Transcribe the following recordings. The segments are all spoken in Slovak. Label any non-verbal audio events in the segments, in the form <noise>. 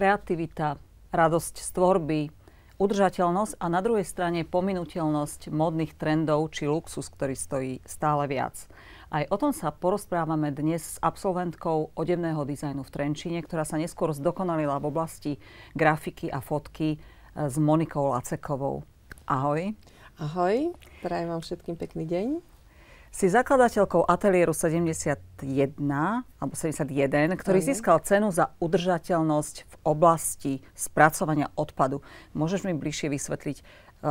kreativita, radosť z tvorby, udržateľnosť a na druhej strane pominuteľnosť modných trendov či luxus, ktorý stojí stále viac. Aj o tom sa porozprávame dnes s absolventkou odevného dizajnu v Trenčíne, ktorá sa neskôr zdokonalila v oblasti grafiky a fotky eh, s Monikou Lacekovou. Ahoj. Ahoj, prajem vám všetkým pekný deň. Si zakladateľkou ateliéru 71, alebo 71, ktorý Aj. Mhm. získal cenu za udržateľnosť v oblasti spracovania odpadu. Môžeš mi bližšie vysvetliť, e,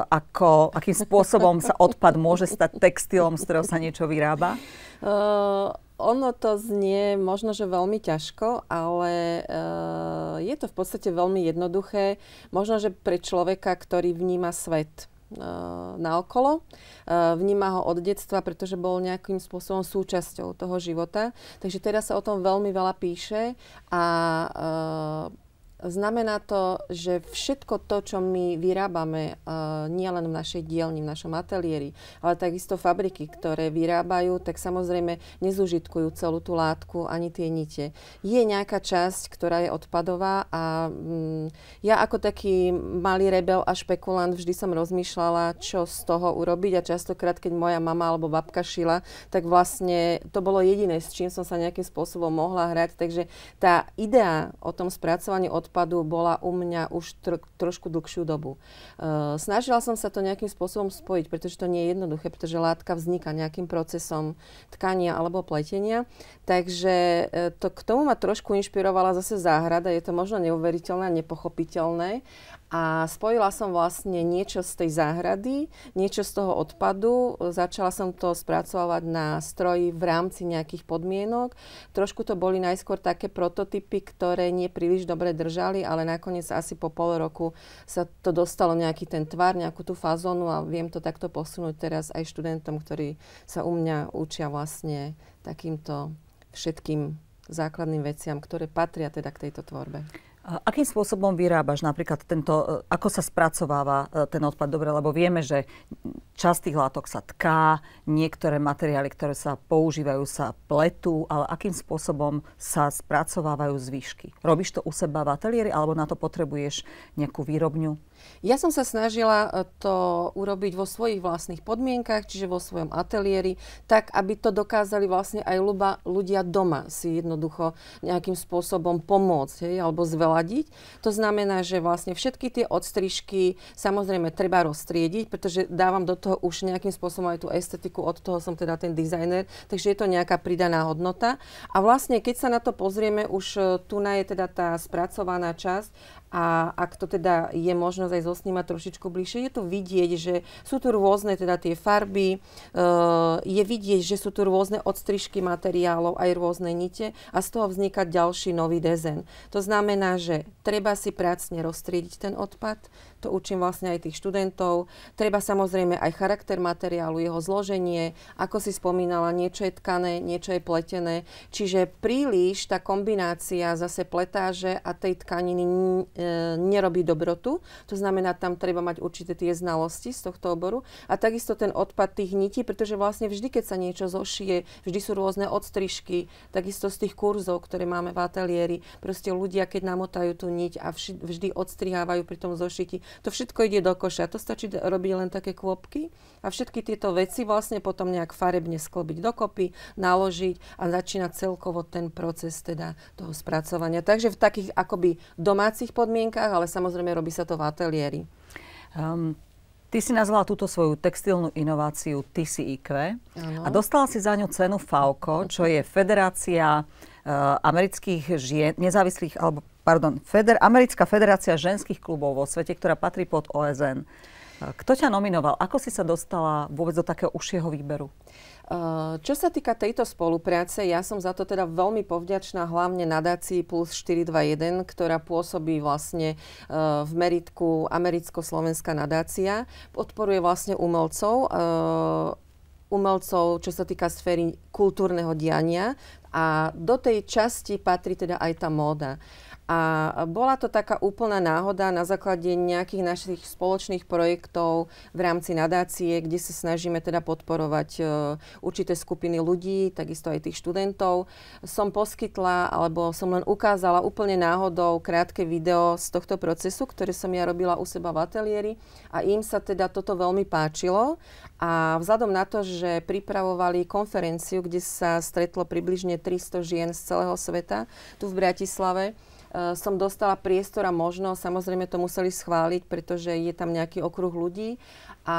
ako, akým spôsobom sa odpad môže stať textilom, z ktorého sa niečo vyrába? Uh, ono to znie možno, že veľmi ťažko, ale uh, je to v podstate veľmi jednoduché. Možno, že pre človeka, ktorý vníma svet Eh, naokolo. Eh, vníma ho od detstva, pretože bol nejakým spôsobom súčasťou toho života. Takže teraz sa o tom veľmi veľa píše a eh, Znamená to, že všetko to, čo my vyrábame, eh, nielen v našej dielni, v našom ateliéri, ale takisto fabriky, ktoré vyrábajú, tak samozrejme nezužitkujú celú tú látku ani tie nite. Je nejaká časť, ktorá je odpadová a mm, ja ako taký malý rebel a špekulant vždy som rozmýšľala, čo z toho urobiť a častokrát, keď moja mama alebo babka šila, tak vlastne to bolo jediné, s čím som sa nejakým spôsobom mohla hrať. Takže tá idea o tom spracovaní od odpadu bola u mňa už tr- trošku dlhšiu dobu. Uh, snažila som sa to nejakým spôsobom spojiť, pretože to nie je jednoduché, pretože látka vzniká nejakým procesom tkania alebo pletenia. Takže uh, to, k tomu ma trošku inšpirovala zase záhrada. Je to možno neuveriteľné a nepochopiteľné, a spojila som vlastne niečo z tej záhrady, niečo z toho odpadu. Začala som to spracovať na stroji v rámci nejakých podmienok. Trošku to boli najskôr také prototypy, ktoré nie príliš dobre držali, ale nakoniec asi po pol roku sa to dostalo nejaký ten tvar, nejakú tú fazónu a viem to takto posunúť teraz aj študentom, ktorí sa u mňa učia vlastne takýmto všetkým základným veciam, ktoré patria teda k tejto tvorbe. Akým spôsobom vyrábaš napríklad tento, e, ako sa spracováva e, ten odpad? Dobre, lebo vieme, že časť tých látok sa tká, niektoré materiály, ktoré sa používajú, sa pletú, ale akým spôsobom sa spracovávajú zvyšky? Robíš to u seba v ateliéri alebo na to potrebuješ nejakú výrobňu? Ja som sa snažila eh, to urobiť vo svojich vlastných podmienkach, čiže vo svojom ateliéri, tak aby to dokázali vlastne aj ľuba, ľudia doma si jednoducho nejakým spôsobom pomôcť hej, alebo zveladiť. To znamená, že vlastne všetky tie odstrižky samozrejme treba roztriediť, pretože dávam do toho už nejakým spôsobom aj tú estetiku, od toho som teda ten dizajner, takže je to nejaká pridaná hodnota. A vlastne, keď sa na to pozrieme, už eh, tu je teda tá spracovaná časť a ak to teda je možnosť aj zosnímať trošičku bližšie, je tu vidieť, že sú tu rôzne teda tie farby, uh, je vidieť, že sú tu rôzne odstrižky materiálov, aj rôzne nite a z toho vzniká ďalší nový dezen. To znamená, že treba si prácne rozstriediť ten odpad, to učím vlastne aj tých študentov. Treba samozrejme aj charakter materiálu, jeho zloženie, ako si spomínala, niečo je tkané, niečo je pletené. Čiže príliš tá kombinácia zase pletáže a tej tkaniny E, nerobí dobrotu. To znamená, tam treba mať určité tie znalosti z tohto oboru. A takisto ten odpad tých nití, pretože vlastne vždy, keď sa niečo zošije, vždy sú rôzne odstrižky, takisto z tých kurzov, ktoré máme v ateliéri. Proste ľudia, keď namotajú tú niť a vždy odstrihávajú pri tom zošiti, to všetko ide do koša. To stačí robiť len také kôpky a všetky tieto veci vlastne potom nejak farebne sklobiť dokopy, naložiť a začína celkovo ten proces teda toho spracovania. Takže v takých akoby domácich podmienkach podmienkach, ale samozrejme robí sa to v ateliéri. Um, ty si nazvala túto svoju textilnú inováciu TCIQ a dostala si za ňu cenu FAOCO, čo je Federácia uh, amerických žien, nezávislých, alebo pardon, Feder, Americká federácia ženských klubov vo svete, ktorá patrí pod OSN. Eh, kto ťa nominoval? Ako si sa dostala vôbec do takého užšieho výberu? Ehm, čo sa týka tejto spolupráce, ja som za to teda veľmi povďačná hlavne nadácii Plus 421, ktorá pôsobí vlastne ehm, v meritku Americko-Slovenská nadácia. Podporuje vlastne umelcov, ehm, umelcov, čo sa týka sféry kultúrneho diania a do tej časti patrí teda aj tá móda. A bola to taká úplná náhoda na základe nejakých našich spoločných projektov v rámci nadácie, kde sa snažíme teda podporovať e, určité skupiny ľudí, takisto aj tých študentov. Som poskytla, alebo som len ukázala úplne náhodou krátke video z tohto procesu, ktoré som ja robila u seba v ateliéri a im sa teda toto veľmi páčilo. A vzhľadom na to, že pripravovali konferenciu, kde sa stretlo približne 300 žien z celého sveta tu v Bratislave, Eh, som dostala priestor a možnosť. Samozrejme to museli schváliť, pretože je tam nejaký okruh ľudí. A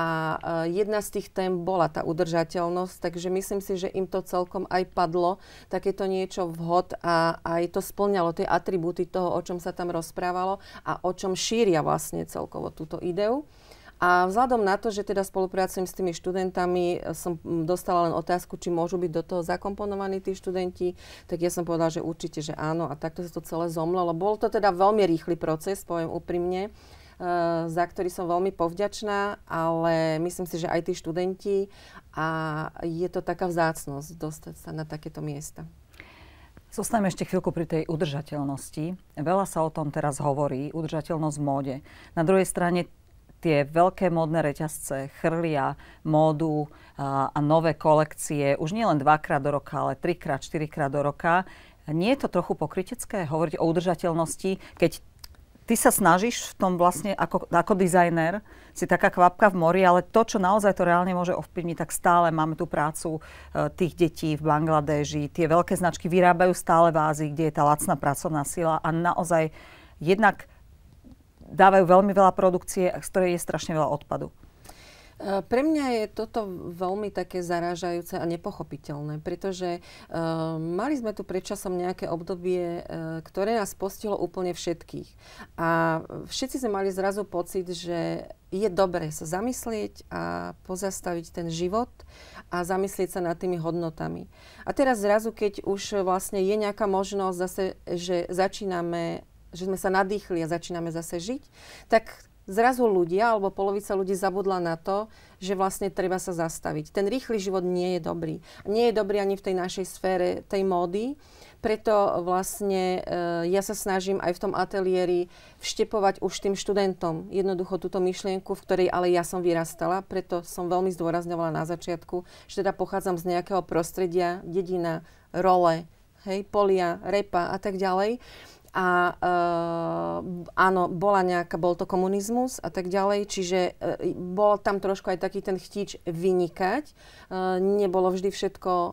eh, jedna z tých tém bola tá udržateľnosť, takže myslím si, že im to celkom aj padlo, takéto niečo vhod a aj to splňalo tie atribúty toho, o čom sa tam rozprávalo a o čom šíria vlastne celkovo túto ideu. A vzhľadom na to, že teda spolupracujem s tými študentami, e, som dostala len otázku, či môžu byť do toho zakomponovaní tí študenti, tak ja som povedala, že určite, že áno. A takto sa to celé zomlelo. Bol to teda veľmi rýchly proces, poviem úprimne, e, za ktorý som veľmi povďačná, ale myslím si, že aj tí študenti a je to taká vzácnosť dostať sa na takéto miesta. Zostaneme ešte chvíľku pri tej udržateľnosti. Veľa sa o tom teraz hovorí, udržateľnosť v móde. Na druhej strane tie veľké modné reťazce chrlia módu a, a nové kolekcie už nielen dvakrát do roka, ale trikrát, štyrikrát do roka. Nie je to trochu pokrytecké hovoriť o udržateľnosti, keď ty sa snažíš v tom vlastne ako, ako dizajner, si taká kvapka v mori, ale to, čo naozaj to reálne môže ovplyvniť, tak stále máme tú prácu e, tých detí v Bangladeži. Tie veľké značky vyrábajú stále vázy, kde je tá lacná pracovná sila a naozaj jednak dávajú veľmi veľa produkcie, z ktorej je strašne veľa odpadu. E, pre mňa je toto veľmi také zarážajúce a nepochopiteľné, pretože uh, mali sme tu predčasom nejaké obdobie, uh, ktoré nás postilo úplne všetkých. A všetci sme mali zrazu pocit, že je dobré sa zamyslieť a pozastaviť ten život a zamyslieť sa nad tými hodnotami. A teraz zrazu, keď už vlastne je nejaká možnosť zase, že začíname že sme sa nadýchli a začíname zase žiť, tak zrazu ľudia alebo polovica ľudí zabudla na to, že vlastne treba sa zastaviť. Ten rýchly život nie je dobrý. Nie je dobrý ani v tej našej sfére tej módy, preto vlastne e, ja sa snažím aj v tom ateliéri vštepovať už tým študentom jednoducho túto myšlienku, v ktorej ale ja som vyrastala, preto som veľmi zdôrazňovala na začiatku, že teda pochádzam z nejakého prostredia, dedina, role, hej, polia, repa a tak ďalej a uh, áno, bola nejaká, bol to komunizmus a tak ďalej, čiže uh, bol tam trošku aj taký ten chtič vynikať. Uh, nebolo vždy všetko uh,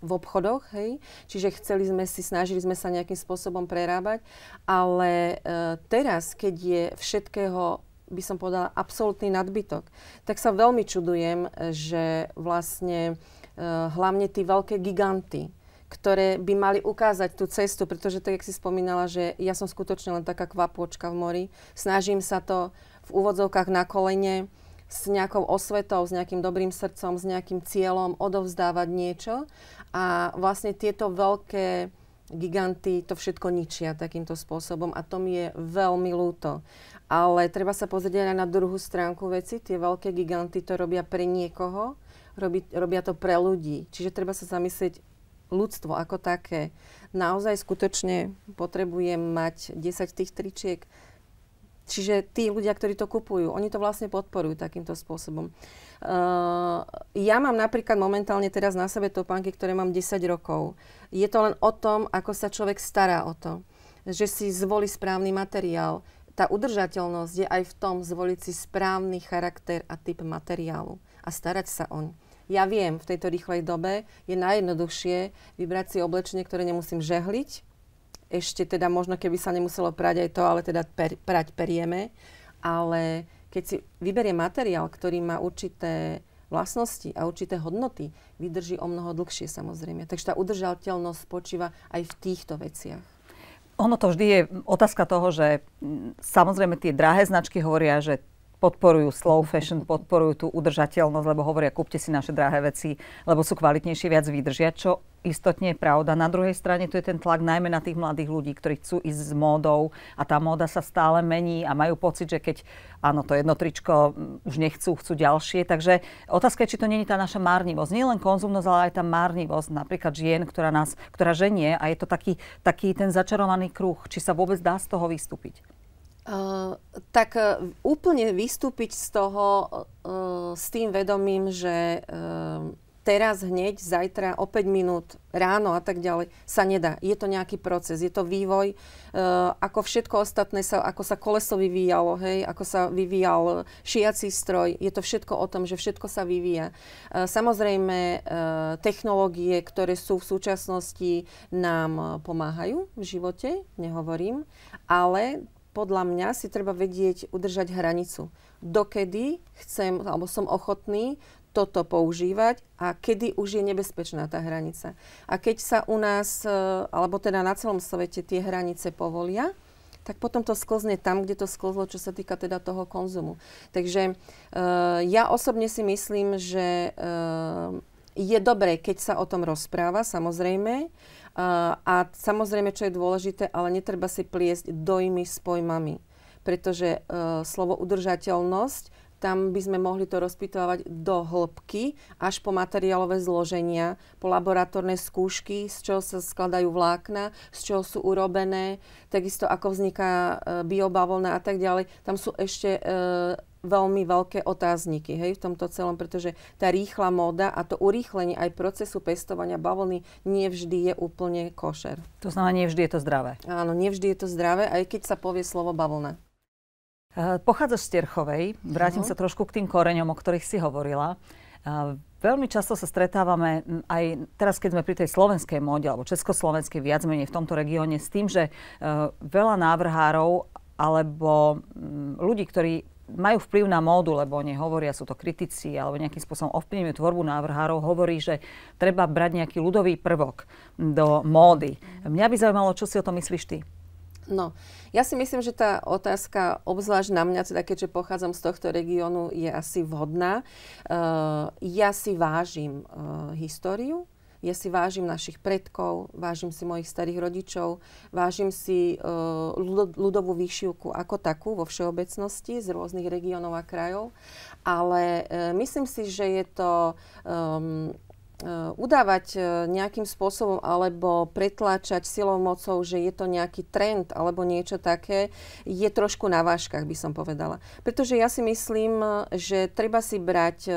v obchodoch, hej, čiže chceli sme si, snažili sme sa nejakým spôsobom prerábať, ale uh, teraz, keď je všetkého by som povedala, absolútny nadbytok, tak sa veľmi čudujem, že vlastne uh, hlavne tí veľké giganty, ktoré by mali ukázať tú cestu, pretože tak, jak si spomínala, že ja som skutočne len taká kvapôčka v mori. Snažím sa to v úvodzovkách na kolene s nejakou osvetou, s nejakým dobrým srdcom, s nejakým cieľom odovzdávať niečo. A vlastne tieto veľké giganty to všetko ničia takýmto spôsobom a to mi je veľmi ľúto. Ale treba sa pozrieť aj na druhú stránku veci. Tie veľké giganty to robia pre niekoho, robí, robia to pre ľudí. Čiže treba sa zamyslieť, ľudstvo ako také naozaj skutočne potrebuje mať 10 tých tričiek. Čiže tí ľudia, ktorí to kupujú, oni to vlastne podporujú takýmto spôsobom. Uh, ja mám napríklad momentálne teraz na sebe topánky, ktoré mám 10 rokov. Je to len o tom, ako sa človek stará o to. Že si zvolí správny materiál. Tá udržateľnosť je aj v tom zvoliť si správny charakter a typ materiálu a starať sa oň ja viem, v tejto rýchlej dobe je najjednoduchšie vybrať si oblečenie, ktoré nemusím žehliť. Ešte teda možno, keby sa nemuselo prať aj to, ale teda per, prať perieme. Ale keď si vyberie materiál, ktorý má určité vlastnosti a určité hodnoty, vydrží o mnoho dlhšie samozrejme. Takže tá udržateľnosť spočíva aj v týchto veciach. Ono to vždy je otázka toho, že samozrejme tie drahé značky hovoria, že podporujú slow fashion, podporujú tú udržateľnosť, lebo hovoria, kúpte si naše drahé veci, lebo sú kvalitnejšie, viac vydržia, čo istotne je pravda. Na druhej strane tu je ten tlak najmä na tých mladých ľudí, ktorí chcú ísť s módou a tá móda sa stále mení a majú pocit, že keď áno, to jedno tričko mm, už nechcú, chcú ďalšie. Takže otázka je, či to není tá naša márnivosť. Nie len konzumnosť, ale aj tá márnivosť napríklad žien, ktorá, nás, ktorá ženie a je to taký, taký ten začarovaný kruh, či sa vôbec dá z toho vystúpiť. Eh, tak eh, úplne vystúpiť z toho uh, s tým vedomím, že teraz hneď, zajtra, o 5 minút, ráno a tak ďalej, sa nedá. Je to nejaký proces, je to vývoj, ako všetko ostatné, sa, ako sa koleso vyvíjalo, hej, ako sa vyvíjal šiací stroj, je to všetko o tom, že všetko sa vyvíja. Samozrejme, technológie, ktoré sú v súčasnosti, nám pomáhajú v živote, nehovorím, ale podľa mňa si treba vedieť udržať hranicu. Dokedy chcem, alebo som ochotný toto používať a kedy už je nebezpečná tá hranica. A keď sa u nás, e, alebo teda na celom svete tie hranice povolia, tak potom to sklzne tam, kde to sklzlo, čo sa týka teda toho konzumu. Takže e, ja osobne si myslím, že e, je dobré, keď sa o tom rozpráva, samozrejme, Eh, a samozrejme, čo je dôležité, ale netreba si pliesť dojmy s pojmami, pretože eh, slovo udržateľnosť tam by sme mohli to rozpitovať do hĺbky, až po materiálové zloženia, po laboratórne skúšky, z čoho sa skladajú vlákna, z čoho sú urobené, takisto ako vzniká eh, biobavlna a tak ďalej. Tam sú ešte uh, veľmi veľké otázniky hej, v tomto celom, pretože tá rýchla móda a to urýchlenie aj procesu pestovania bavlny nevždy je úplne košer. To znamená, nevždy je to zdravé. Áno, nevždy je to zdravé, aj keď sa povie slovo bavlna. Pochádza z Terchovej, vrátim uh-huh. sa trošku k tým koreňom, o ktorých si hovorila. veľmi často sa stretávame aj teraz, keď sme pri tej slovenskej móde alebo československej viac menej v tomto regióne s tým, že veľa návrhárov alebo ľudí, ktorí majú vplyv na módu, lebo oni hovoria, sú to kritici, alebo nejakým spôsobom ovplyvňujú tvorbu návrhárov, hovorí, že treba brať nejaký ľudový prvok do módy. Mňa by zaujímalo, čo si o tom myslíš ty? No, ja si myslím, že tá otázka, obzvlášť na mňa, teda keďže pochádzam z tohto regiónu, je asi vhodná. Uh, ja si vážim uh, históriu, ja si vážim našich predkov, vážim si mojich starých rodičov, vážim si e, ľudovú výšivku ako takú vo všeobecnosti z rôznych regiónov a krajov, ale e, myslím si, že je to... E, udávať nejakým spôsobom alebo pretláčať silou mocou, že je to nejaký trend alebo niečo také, je trošku na váškach, by som povedala. Pretože ja si myslím, že treba si brať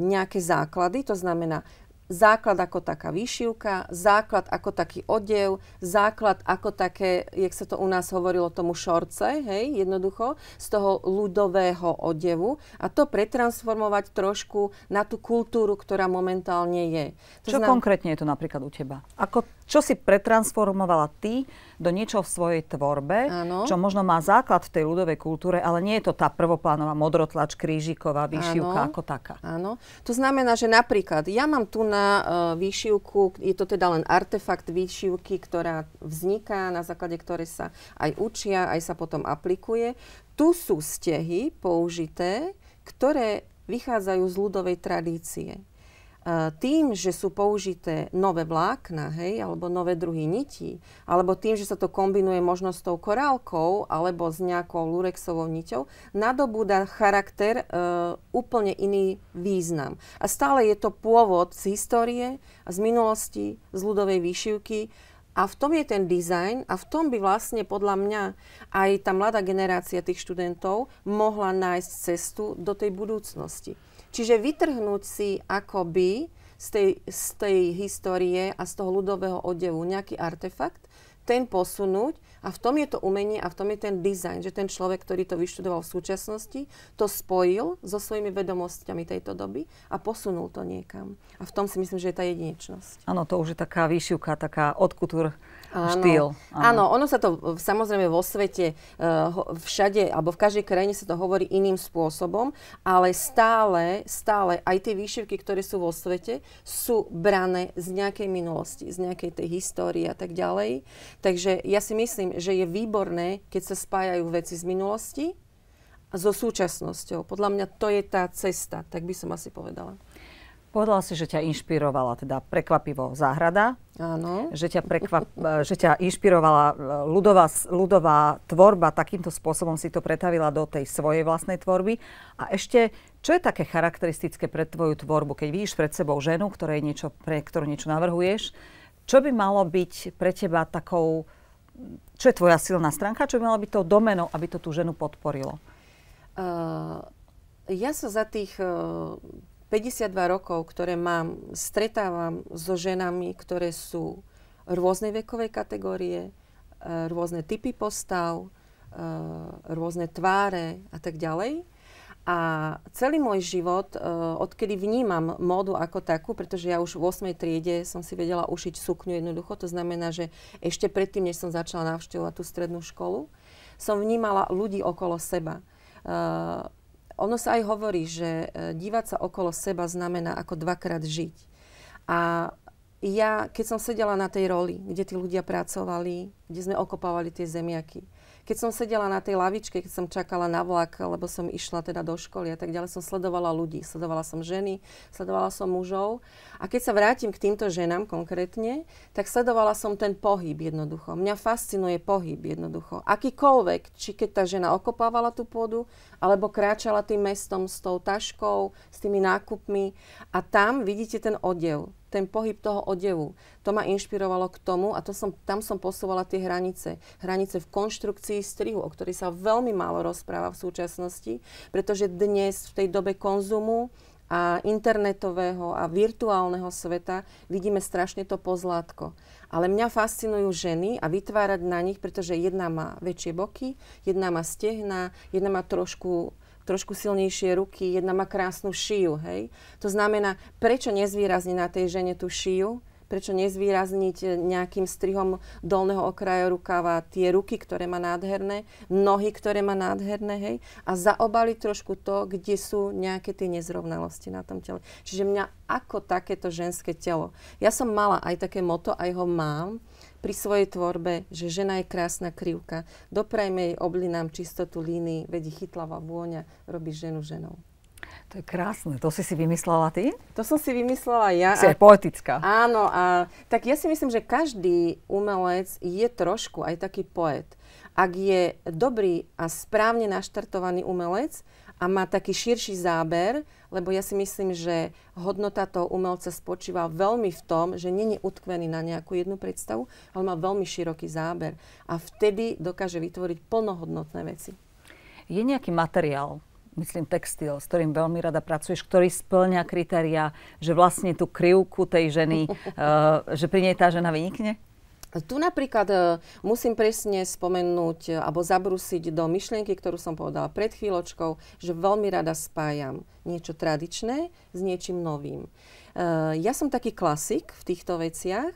nejaké základy, to znamená základ ako taká výšivka, základ ako taký odev, základ ako také, jak sa to u nás hovorilo tomu šorce, hej, jednoducho, z toho ľudového odevu a to pretransformovať trošku na tú kultúru, ktorá momentálne je. To Čo znam... konkrétne je to napríklad u teba? Ako čo si pretransformovala ty do niečo v svojej tvorbe, ano. čo možno má základ v tej ľudovej kultúre, ale nie je to tá prvoplánová modrotlač, krížiková výšivka ano. ako taká. Áno. To znamená, že napríklad ja mám tu na uh, výšivku, je to teda len artefakt výšivky, ktorá vzniká, na základe ktorej sa aj učia, aj sa potom aplikuje. Tu sú stehy použité, ktoré vychádzajú z ľudovej tradície. E, tým, že sú použité nové vlákna, hej, alebo nové druhy nití, alebo tým, že sa to kombinuje možno s tou korálkou alebo s nejakou lurexovou niťou, nadobúda charakter e, úplne iný význam. A stále je to pôvod z histórie, z minulosti, z ľudovej výšivky, a v tom je ten dizajn a v tom by vlastne podľa mňa aj tá mladá generácia tých študentov mohla nájsť cestu do tej budúcnosti. Čiže vytrhnúť si akoby z tej, z tej histórie a z toho ľudového oddevu nejaký artefakt, ten posunúť a v tom je to umenie a v tom je ten dizajn, že ten človek, ktorý to vyštudoval v súčasnosti, to spojil so svojimi vedomostiami tejto doby a posunul to niekam. A v tom si myslím, že je tá jedinečnosť. Áno, to už je taká výšivka, taká odkultúr áno. štýl. Áno. áno, ono sa to samozrejme vo svete eh, všade alebo v každej krajine sa to hovorí iným spôsobom, ale stále, stále aj tie výšivky, ktoré sú vo svete, sú brané z nejakej minulosti, z nejakej tej histórie a tak ďalej. Takže ja si myslím, že je výborné, keď sa spájajú veci z minulosti so súčasnosťou. Podľa mňa to je tá cesta, tak by som asi povedala. Povedala si, že ťa inšpirovala, teda prekvapivo záhrada. Áno. Že ťa, prekvap, <laughs> že ťa inšpirovala e, ľudová, ľudová tvorba, takýmto spôsobom si to pretavila do tej svojej vlastnej tvorby. A ešte, čo je také charakteristické pre tvoju tvorbu, keď vidíš pred sebou ženu, ktorej niečo, pre ktorú niečo navrhuješ, čo by malo byť pre teba takou, čo je tvoja silná stránka, čo by malo byť tou domenou, aby to tú ženu podporilo? Uh, ja sa za tých uh 52 rokov, ktoré mám, stretávam so ženami, ktoré sú rôznej vekovej kategórie, e, rôzne typy postav, e, rôzne tváre a tak ďalej. A celý môj život, e, odkedy vnímam módu ako takú, pretože ja už v 8. triede som si vedela ušiť sukňu jednoducho, to znamená, že ešte predtým, než som začala navštevovať tú strednú školu, som vnímala ľudí okolo seba. Ono sa aj hovorí, že e, dívať sa okolo seba znamená ako dvakrát žiť. A ja, keď som sedela na tej roli, kde tí ľudia pracovali, kde sme okopávali tie zemiaky, keď som sedela na tej lavičke, keď som čakala na vlak, lebo som išla teda do školy a tak ďalej, som sledovala ľudí. Sledovala som ženy, sledovala som mužov. A keď sa vrátim k týmto ženám konkrétne, tak sledovala som ten pohyb jednoducho. Mňa fascinuje pohyb jednoducho. Akýkoľvek, či keď tá žena okopávala tú pôdu, alebo kráčala tým mestom s tou taškou, s tými nákupmi. A tam vidíte ten odev ten pohyb toho odevu. To ma inšpirovalo k tomu a to som, tam som posúvala tie hranice. Hranice v konštrukcii strihu, o ktorej sa veľmi málo rozpráva v súčasnosti, pretože dnes v tej dobe konzumu a internetového a virtuálneho sveta vidíme strašne to pozlátko. Ale mňa fascinujú ženy a vytvárať na nich, pretože jedna má väčšie boky, jedna má stehna, jedna má trošku trošku silnejšie ruky, jedna má krásnu šiju, hej. To znamená, prečo nezvýrazniť na tej žene tú šiju, prečo nezvýrazniť e, nejakým strihom dolného okraja rukáva tie ruky, ktoré má nádherné, nohy, ktoré má nádherné, hej, a zaobaliť trošku to, kde sú nejaké tie nezrovnalosti na tom tele. Čiže mňa ako takéto ženské telo. Ja som mala aj také moto, aj ho mám, pri svojej tvorbe, že žena je krásna krivka. Doprajme jej oblinám čistotu línii, vedí chytlava vôňa, robí ženu ženou. To je krásne. To si si vymyslela ty? To som si vymyslela ja. Si a... poetická. Áno. A... Tak ja si myslím, že každý umelec je trošku aj taký poet. Ak je dobrý a správne naštartovaný umelec, a má taký širší záber, lebo ja si myslím, že hodnota toho umelca spočíva veľmi v tom, že nie je utkvený na nejakú jednu predstavu, ale má veľmi široký záber a vtedy dokáže vytvoriť plnohodnotné veci. Je nejaký materiál, myslím textil, s ktorým veľmi rada pracuješ, ktorý splňa kritéria, že vlastne tú krivku tej ženy, uh, <laughs> že pri nej tá žena vynikne? Tu napríklad e, musím presne spomenúť e, alebo zabrusiť do myšlienky, ktorú som povedala pred chvíľočkou, že veľmi rada spájam niečo tradičné s niečím novým. E, ja som taký klasik v týchto veciach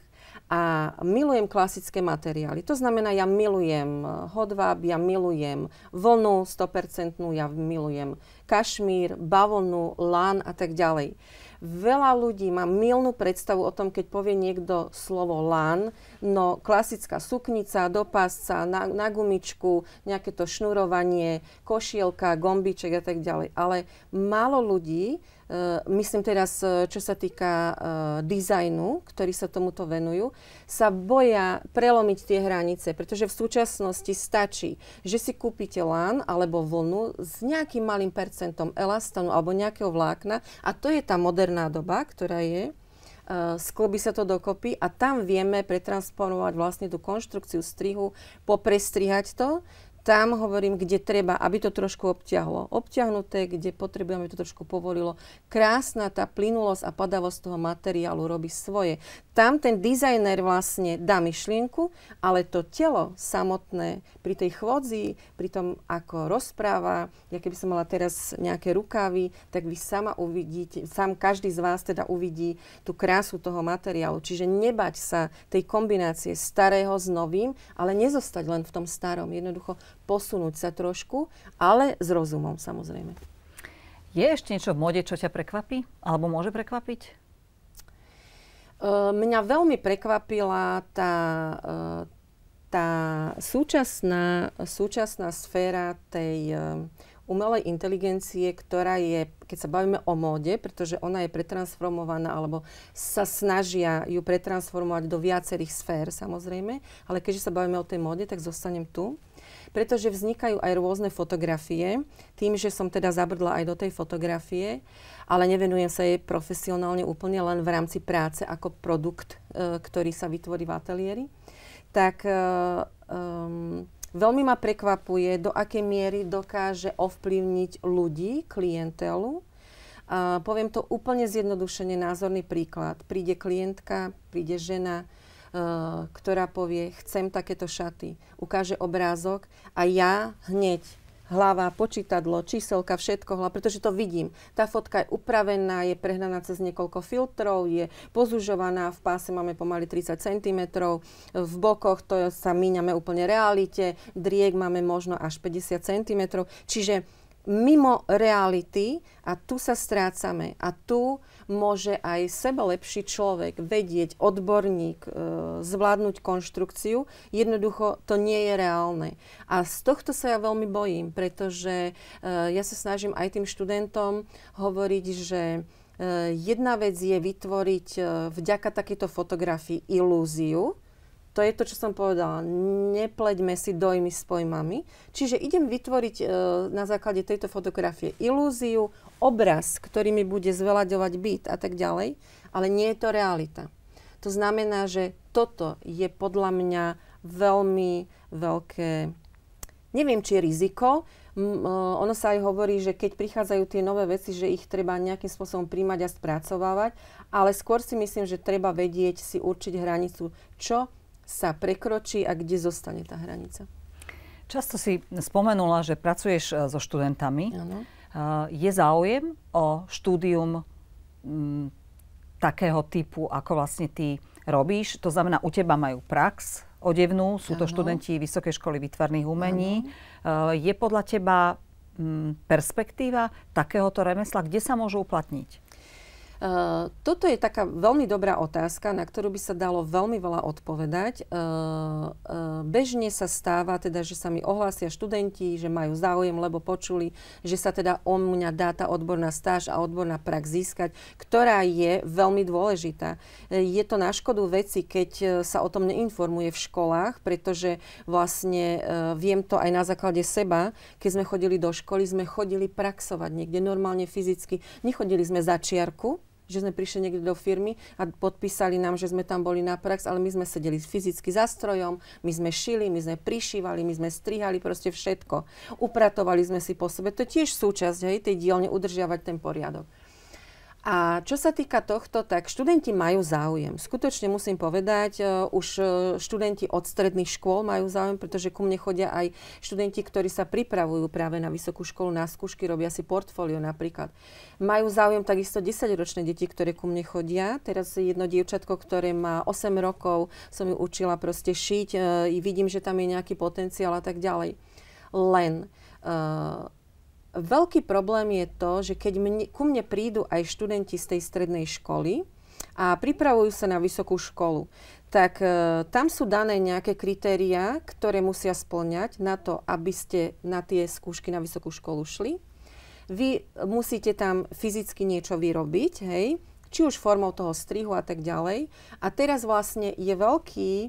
a milujem klasické materiály. To znamená, ja milujem hodváb, ja milujem vlnu 100%, ja milujem kašmír, bavlnu, lán a tak ďalej. Veľa ľudí má milnú predstavu o tom, keď povie niekto slovo LAN, no klasická suknica, dopásca, na, na gumičku, nejaké to šnurovanie, košielka, gombiček a tak ďalej. Ale málo ľudí Ehm, myslím teraz, e, čo sa týka e, dizajnu, ktorí sa tomuto venujú, sa boja prelomiť tie hranice, pretože v súčasnosti stačí, že si kúpite lán alebo vlnu s nejakým malým percentom elastanu alebo nejakého vlákna a to je tá moderná doba, ktorá je ehm, sklbí sa to dokopy a tam vieme pretransponovať vlastne tú konštrukciu strihu, poprestrihať to tam hovorím, kde treba, aby to trošku obťahlo. Obťahnuté, kde potrebujeme, aby to trošku povolilo. Krásna tá plynulosť a padavosť toho materiálu robí svoje. Tam ten dizajner vlastne dá myšlienku, ale to telo samotné pri tej chvodzi, pri tom, ako rozpráva, ja keby som mala teraz nejaké rukávy, tak vy sama uvidíte, sám každý z vás teda uvidí tú krásu toho materiálu. Čiže nebať sa tej kombinácie starého s novým, ale nezostať len v tom starom. Jednoducho posunúť sa trošku, ale s rozumom samozrejme. Je ešte niečo v mode, čo ťa prekvapí? Alebo môže prekvapiť? Mňa veľmi prekvapila tá, tá súčasná, súčasná sféra tej umelej inteligencie, ktorá je, keď sa bavíme o móde, pretože ona je pretransformovaná, alebo sa snažia ju pretransformovať do viacerých sfér, samozrejme, ale keďže sa bavíme o tej móde, tak zostanem tu pretože vznikajú aj rôzne fotografie. Tým, že som teda zabrdla aj do tej fotografie, ale nevenujem sa jej profesionálne úplne len v rámci práce ako produkt, e, ktorý sa vytvorí v ateliéri, tak e, um, veľmi ma prekvapuje, do akej miery dokáže ovplyvniť ľudí, klientelu, a poviem to úplne zjednodušene, názorný príklad. Príde klientka, príde žena, Eh, ktorá povie, chcem takéto šaty, ukáže obrázok a ja hneď hlava, počítadlo, číselka, všetko, hlava, pretože to vidím. Tá fotka je upravená, je prehnaná cez niekoľko filtrov, je pozužovaná, v páse máme pomaly 30 cm, v bokoch to sa míňame úplne realite, driek máme možno až 50 cm, čiže mimo reality a tu sa strácame. A tu môže aj sebe lepší človek vedieť, odborník, e, zvládnuť konštrukciu. Jednoducho to nie je reálne. A z tohto sa ja veľmi bojím, pretože e, ja sa snažím aj tým študentom hovoriť, že e, jedna vec je vytvoriť e, vďaka takéto fotografii ilúziu, to je to, čo som povedala. Nepleďme si dojmy s pojmami. Čiže idem vytvoriť e, na základe tejto fotografie ilúziu, obraz, ktorý mi bude zvelaďovať byt a tak ďalej, ale nie je to realita. To znamená, že toto je podľa mňa veľmi veľké, neviem či riziko, e, ono sa aj hovorí, že keď prichádzajú tie nové veci, že ich treba nejakým spôsobom príjmať a spracovávať, ale skôr si myslím, že treba vedieť si určiť hranicu, čo sa prekročí a kde zostane tá hranica. Často si spomenula, že pracuješ e, so študentami. Ano. E, je záujem o štúdium m, mm, takého typu, ako vlastne ty robíš? To znamená, u teba majú prax odevnú, sú ano. to študenti Vysokej školy výtvarných umení. Ano. E, je podľa teba mm, perspektíva takéhoto remesla, kde sa môžu uplatniť? Eh, toto je taká veľmi dobrá otázka, na ktorú by sa dalo veľmi veľa odpovedať. Uh, uh, bežne sa stáva, teda, že sa mi ohlásia študenti, že majú záujem, lebo počuli, že sa teda o mňa dá tá odborná stáž a odborná prax získať, ktorá je veľmi dôležitá. Je to na škodu veci, keď sa o tom neinformuje v školách, pretože vlastne viem to aj na základe seba, keď sme chodili do školy, sme chodili praxovať niekde normálne fyzicky. Nechodili sme za čiarku, že sme prišli niekde do firmy a podpísali nám, že sme tam boli na prax, ale my sme sedeli fyzicky za strojom, my sme šili, my sme prišívali, my sme strihali, proste všetko. Upratovali sme si po sebe, to je tiež súčasť hej, tej dielne udržiavať ten poriadok. A čo sa týka tohto, tak študenti majú záujem. Skutočne musím povedať, e, už e, študenti od stredných škôl majú záujem, pretože ku mne chodia aj študenti, ktorí sa pripravujú práve na vysokú školu, na skúšky, robia si portfólio napríklad. Majú záujem takisto 10-ročné deti, ktoré ku mne chodia. Teraz jedno dievčatko, ktoré má 8 rokov, som ju učila proste šiť, e, vidím, že tam je nejaký potenciál a tak ďalej. Len Veľký problém je to, že keď mne, ku mne prídu aj študenti z tej strednej školy a pripravujú sa na vysokú školu, tak e, tam sú dané nejaké kritériá, ktoré musia splňať na to, aby ste na tie skúšky na vysokú školu šli. Vy musíte tam fyzicky niečo vyrobiť, hej, či už formou toho strihu a tak ďalej. A teraz vlastne je veľký e,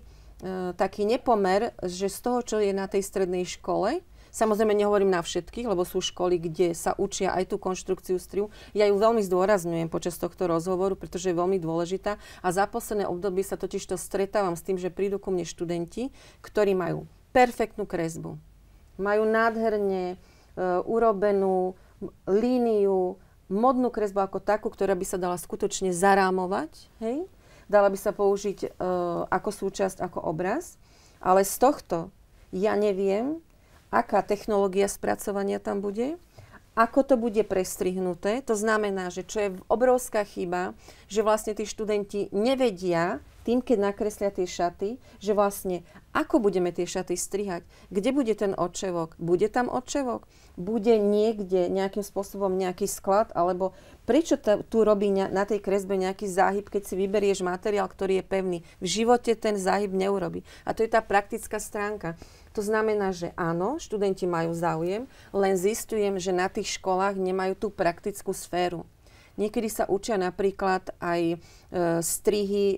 taký nepomer, že z toho, čo je na tej strednej škole, Samozrejme nehovorím na všetkých, lebo sú školy, kde sa učia aj tú konštrukciu striu. Ja ju veľmi zdôrazňujem počas tohto rozhovoru, pretože je veľmi dôležitá a za posledné obdobie sa totiž to stretávam s tým, že prídu ku mne študenti, ktorí majú perfektnú kresbu. Majú nádherne e, urobenú líniu, modnú kresbu ako takú, ktorá by sa dala skutočne zarámovať, hej? Dala by sa použiť e, ako súčasť, ako obraz. Ale z tohto ja neviem, aká technológia spracovania tam bude, ako to bude prestrihnuté. To znamená, že čo je obrovská chyba, že vlastne tí študenti nevedia, tým, keď nakreslia tie šaty, že vlastne ako budeme tie šaty strihať, kde bude ten očevok, bude tam očevok, bude niekde nejakým spôsobom nejaký sklad, alebo prečo to, tu robí na, na tej kresbe nejaký záhyb, keď si vyberieš materiál, ktorý je pevný. V živote ten záhyb neurobi. A to je tá praktická stránka. To znamená, že áno, študenti majú záujem, len zistujem, že na tých školách nemajú tú praktickú sféru. Niekedy sa učia napríklad aj e, strihy e,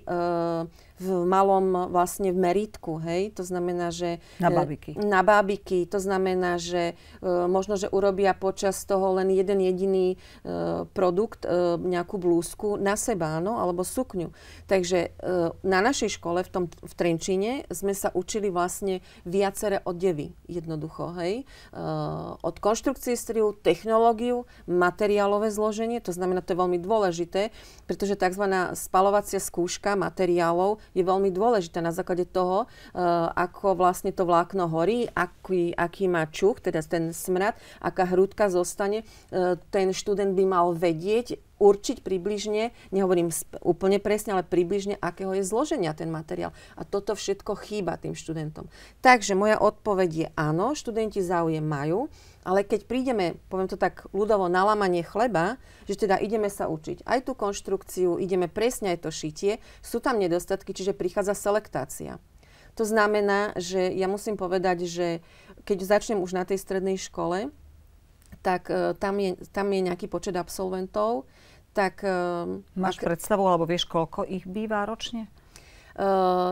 v malom vlastne v meritku, hej, to znamená, že... Na e, bábiky. Na bábiky, to znamená, že e, možno, že urobia počas toho len jeden jediný e, produkt, e, nejakú blúzku na seba, no, alebo sukňu. Takže e, na našej škole v, tom, v Trenčine sme sa učili vlastne viaceré oddevy, jednoducho, hej. E, od konštrukcie striu, technológiu, materiálové zloženie, to znamená, to je veľmi dôležité, pretože tzv. spalovacia skúška materiálov je veľmi dôležité na základe toho, e, ako vlastne to vlákno horí, aký, aký má čuch, teda ten smrad, aká hrúdka zostane. E, ten študent by mal vedieť, určiť približne, nehovorím úplne presne, ale približne, akého je zloženia ten materiál. A toto všetko chýba tým študentom. Takže moja odpoveď je áno, študenti záujem majú. Ale keď prídeme, poviem to tak ľudovo, na lamanie chleba, že teda ideme sa učiť aj tú konštrukciu, ideme presne aj to šitie, sú tam nedostatky, čiže prichádza selektácia. To znamená, že ja musím povedať, že keď začnem už na tej strednej škole, tak e, tam, je, tam je nejaký počet absolventov, tak... E, Máš ak... predstavu, alebo vieš, koľko ich býva ročne? Eh,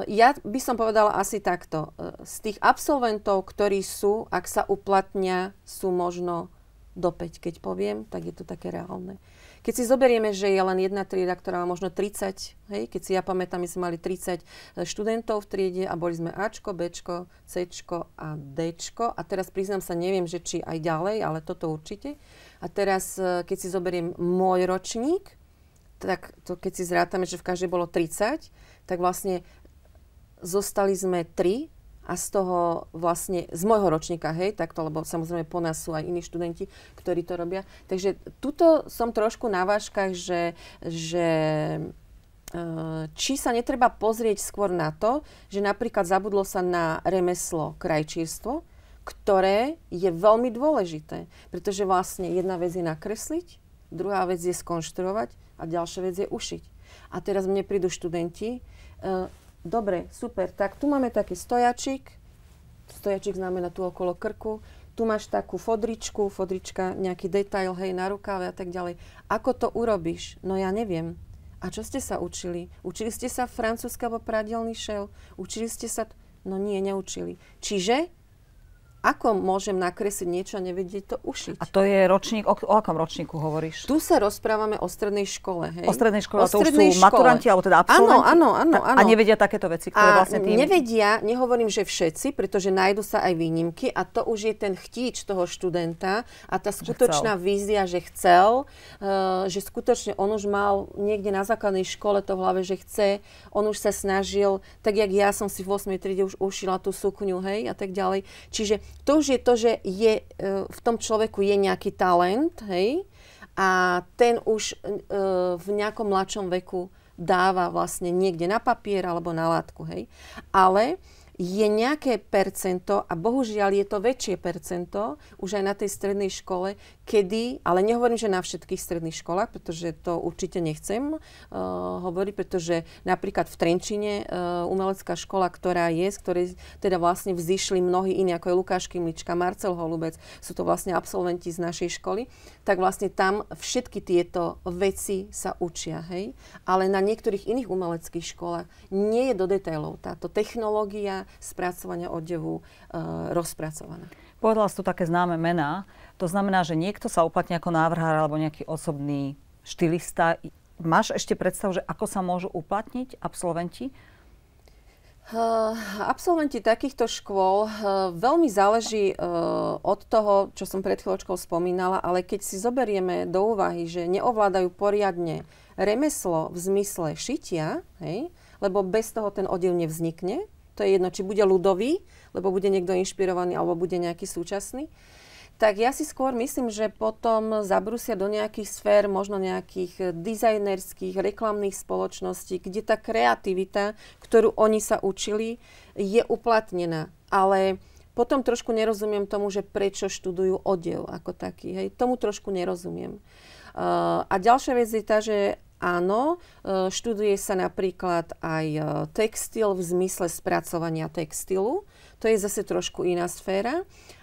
ja by som povedala asi takto. Eh, z tých absolventov, ktorí sú, ak sa uplatnia, sú možno do 5, keď poviem, tak je to také reálne. Keď si zoberieme, že je len jedna trieda, ktorá má možno 30, hej, keď si ja pamätám, my sme mali 30 eh, študentov v triede a boli sme Ačko, Bčko, Cčko a Dčko. A teraz priznám sa, neviem, že či aj ďalej, ale toto určite. A teraz, keď si zoberiem môj ročník, tak to, keď si zrátame, že v každej bolo 30, tak vlastne zostali sme tri a z toho vlastne, z môjho ročníka, hej, takto, lebo samozrejme po nás sú aj iní študenti, ktorí to robia. Takže tuto som trošku na váškach, že, že e, či sa netreba pozrieť skôr na to, že napríklad zabudlo sa na remeslo krajčírstvo, ktoré je veľmi dôležité, pretože vlastne jedna vec je nakresliť, druhá vec je skonštruovať a ďalšia vec je ušiť. A teraz mne prídu študenti, E, dobre, super, tak tu máme taký stojačik, stojačik znamená tu okolo krku, tu máš takú fodričku, fodrička, nejaký detail, hej, na rukáve a tak ďalej. Ako to urobíš? No ja neviem. A čo ste sa učili? Učili ste sa francúzsky alebo pradelný šel? Učili ste sa... No nie, neučili. Čiže ako môžem nakresliť niečo a nevedieť to ušiť. A to je ročník, o, o akom ročníku hovoríš? Tu sa rozprávame o strednej škole, hej? O strednej škole, o strednej to už sú škole. maturanti, alebo teda absolventi? Áno, áno, áno. A nevedia takéto veci, ktoré a vlastne tým... nevedia, nehovorím, že všetci, pretože nájdu sa aj výnimky a to už je ten chtíč toho študenta a tá skutočná že vízia, že chcel, uh, že skutočne on už mal niekde na základnej škole to v hlave, že chce, on už sa snažil, tak jak ja som si v 8. triede už ušila tú sukňu, hej, a tak ďalej. Čiže to už je to, že je, e, v tom človeku je nejaký talent, hej, a ten už e, v nejakom mladšom veku dáva vlastne niekde na papier alebo na látku, hej. Ale je nejaké percento, a bohužiaľ je to väčšie percento, už aj na tej strednej škole, kedy, ale nehovorím, že na všetkých stredných školách, pretože to určite nechcem uh, hovoriť, pretože napríklad v Trenčine uh, umelecká škola, ktorá je, z ktorej teda vlastne vzýšli mnohí iní, ako je Lukáš Kimlička, Marcel Holubec, sú to vlastne absolventi z našej školy, tak vlastne tam všetky tieto veci sa učia, hej? Ale na niektorých iných umeleckých školách nie je do detailov táto technológia, výrobca, spracovania odevu, eh, rozpracovaná. Povedala si tu také známe mená. To znamená, že niekto sa uplatní ako návrhár alebo nejaký osobný štylista. Máš ešte predstavu, že ako sa môžu uplatniť absolventi? Uh, absolventi takýchto škôl uh, veľmi záleží uh, od toho, čo som pred chvíľočkou spomínala, ale keď si zoberieme do úvahy, že neovládajú poriadne remeslo v zmysle šitia, hej, lebo bez toho ten odev nevznikne, to je jedno, či bude ľudový, lebo bude niekto inšpirovaný alebo bude nejaký súčasný, tak ja si skôr myslím, že potom zabrusia do nejakých sfér, možno nejakých dizajnerských, reklamných spoločností, kde tá kreativita, ktorú oni sa učili, je uplatnená. Ale potom trošku nerozumiem tomu, že prečo študujú oddiel ako taký. Hej. Tomu trošku nerozumiem. Uh, a ďalšia vec je tá, že Áno, e, študuje sa napríklad aj e, textil v zmysle spracovania textilu. To je zase trošku iná sféra.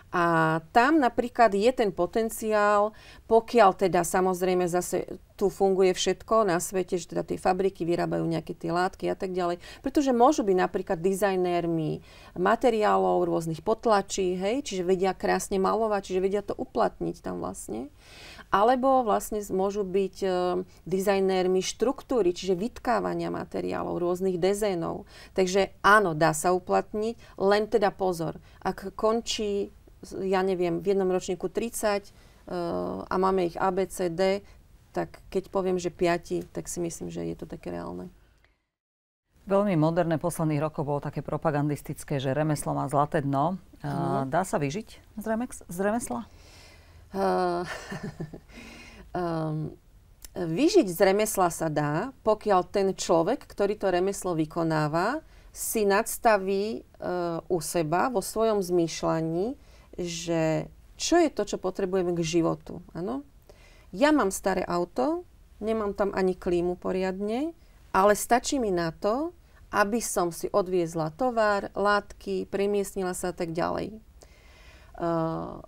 A tam napríklad je ten potenciál, pokiaľ teda samozrejme zase tu funguje všetko na svete, že teda tie fabriky vyrábajú nejaké tie látky a tak ďalej, pretože môžu byť napríklad dizajnérmi materiálov, rôznych potlačí, hej, čiže vedia krásne malovať, čiže vedia to uplatniť tam vlastne alebo vlastne môžu byť e, dizajnérmi štruktúry, čiže vytkávania materiálov, rôznych dezénov. Takže áno, dá sa uplatniť, len teda pozor, ak končí, ja neviem, v jednom ročníku 30 e, a máme ich ABCD, tak keď poviem, že 5, tak si myslím, že je to také reálne. Veľmi moderné posledných rokov bolo také propagandistické, že remeslo má zlaté dno. Mhm. Dá sa vyžiť z, remex, z remesla? um, <laughs> vyžiť z remesla sa dá, pokiaľ ten človek, ktorý to remeslo vykonáva, si nadstaví uh, u seba, vo svojom zmýšľaní, že čo je to, čo potrebujem k životu. Ano? Ja mám staré auto, nemám tam ani klímu poriadne, ale stačí mi na to, aby som si odviezla tovar, látky, premiestnila sa a tak ďalej. Uh,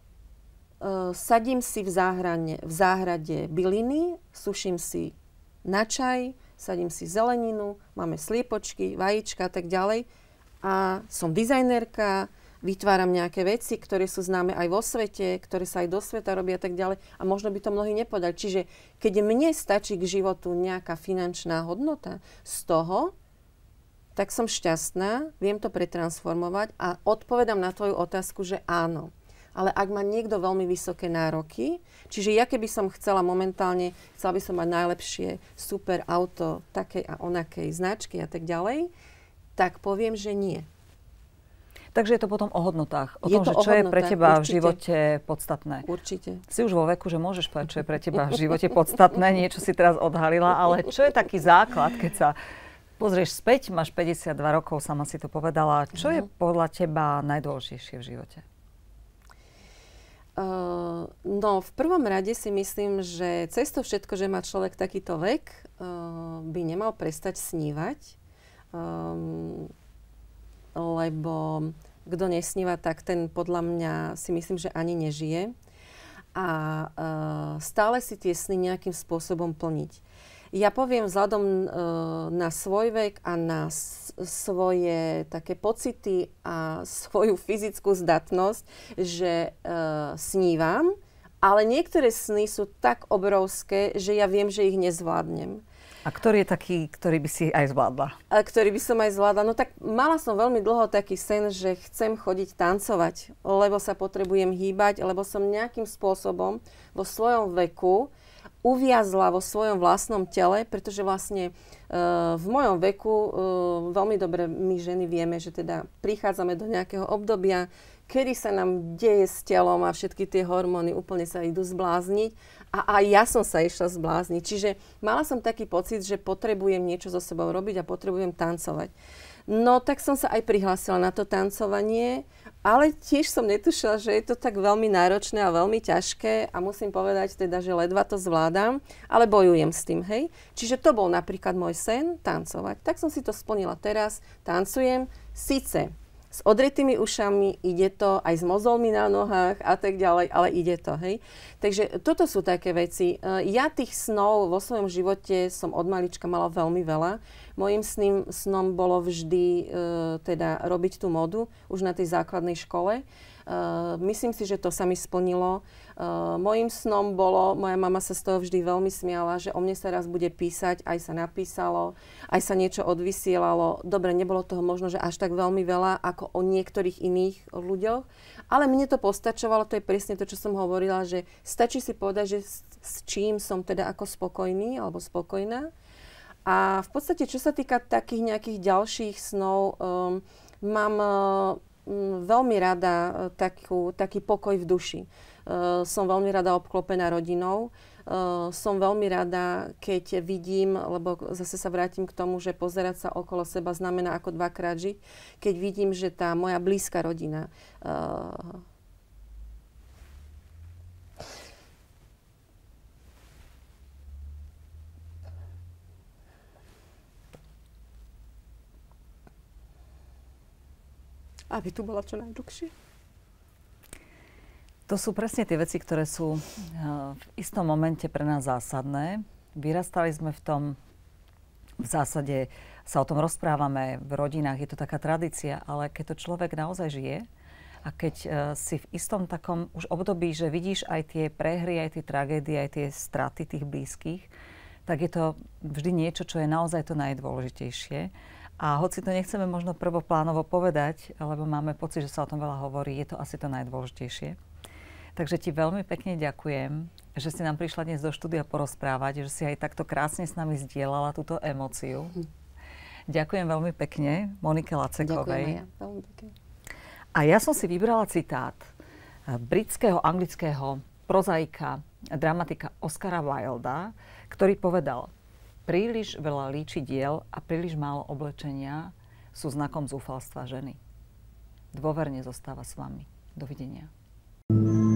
Ehm, sadím si v, záhrane, v záhrade byliny, suším si na čaj, sadím si zeleninu, máme sliepočky, vajíčka a tak ďalej. A som dizajnerka, vytváram nejaké veci, ktoré sú známe aj vo svete, ktoré sa aj do sveta robia a tak ďalej. A možno by to mnohí nepodali. Čiže keď mne stačí k životu nejaká finančná hodnota z toho, tak som šťastná, viem to pretransformovať a odpovedám na tvoju otázku, že áno ale ak má niekto veľmi vysoké nároky, čiže ja keby som chcela momentálne, chcela by som mať najlepšie super auto takej a onakej značky a tak ďalej, tak poviem, že nie. Takže je to potom o hodnotách. O je tom, to že čo je pre teba určite. v živote podstatné. Určite. Si už vo veku, že môžeš povedať, čo je pre teba v živote podstatné. Niečo si teraz odhalila, ale čo je taký základ, keď sa pozrieš späť, máš 52 rokov, sama si to povedala. Čo je mhm. podľa teba najdôležitejšie v živote? Eh, no, v prvom rade si myslím, že cez to všetko, že má človek takýto vek, uh, by nemal prestať snívať, um, lebo kto nesníva, tak ten podľa mňa si myslím, že ani nežije. A uh, stále si tie sny nejakým spôsobom plniť. Ja poviem vzhľadom uh, na svoj vek a na s, svoje také pocity a <laughs> svoju fyzickú zdatnosť, že uh, snívam, ale niektoré sny sú tak obrovské, že ja viem, že ich nezvládnem. A ktorý je taký, ktorý by si aj zvládla? A ktorý by som aj zvládla? No tak mala som veľmi dlho taký sen, že chcem chodiť tancovať, lebo sa potrebujem hýbať, lebo som nejakým spôsobom vo svojom veku uviazla vo svojom vlastnom tele, pretože vlastne e, v mojom veku e, veľmi dobre my ženy vieme, že teda prichádzame do nejakého obdobia, kedy sa nám deje s telom a všetky tie hormóny úplne sa idú zblázniť. A aj ja som sa išla zblázniť. Čiže mala som taký pocit, že potrebujem niečo so sebou robiť a potrebujem tancovať. No tak som sa aj prihlásila na to tancovanie. Ale tiež som netušila, že je to tak veľmi náročné a veľmi ťažké a musím povedať teda, že ledva to zvládam, ale bojujem s tým, hej. Čiže to bol napríklad môj sen, tancovať. Tak som si to splnila teraz, tancujem. Sice s odretými ušami, ide to aj s mozolmi na nohách a tak ďalej, ale ide to, hej. Takže toto sú také veci. E, ja tých snov vo svojom živote som od malička mala veľmi veľa. Mojím sným, snom bolo vždy uh, teda robiť tú modu už na tej základnej škole. Uh, myslím si, že to sa mi splnilo. Uh, mojím snom bolo, moja mama sa z toho vždy veľmi smiala, že o mne sa raz bude písať, aj sa napísalo, aj sa niečo odvysielalo. Dobre, nebolo toho možno, že až tak veľmi veľa ako o niektorých iných ľuďoch, ale mne to postačovalo, to je presne to, čo som hovorila, že stačí si povedať, že s, s čím som teda ako spokojný alebo spokojná. A v podstate, čo sa týka takých nejakých ďalších snov, um, mám um, veľmi rada eh, takú, taký pokoj v duši Eh, som veľmi rada obklopená rodinou. Eh, som veľmi rada, keď vidím, lebo zase sa vrátim k tomu, že pozerať sa okolo seba znamená ako dvakrát žiť, keď vidím, že tá moja blízka rodina eh, aby tu bola čo najdlhšie. To sú presne tie veci, ktoré sú eh, v istom momente pre nás zásadné. Vyrastali sme v tom, v zásade sa o tom rozprávame v rodinách, je to taká tradícia, ale keď to človek naozaj žije a keď uh, si v istom takom už období, že vidíš aj tie prehry, aj tie tragédie, aj tie straty tých blízkych, tak je to vždy niečo, čo je naozaj to najdôležitejšie. A hoci to nechceme možno prvoplánovo povedať, lebo máme pocit, že sa o tom veľa hovorí, je to asi to najdôležitejšie. Takže ti veľmi pekne ďakujem, že si nám prišla dnes do štúdia porozprávať, že si aj takto krásne s nami zdieľala túto emóciu. Ďakujem veľmi pekne Monike Lacekovej. Ďakujem aj ja. A ja som si vybrala citát britského, anglického prozaika, dramatika Oscara Wilda, ktorý povedal, príliš veľa diel a príliš málo oblečenia sú znakom zúfalstva ženy. Dôverne zostáva s vami. Dovidenia. thank you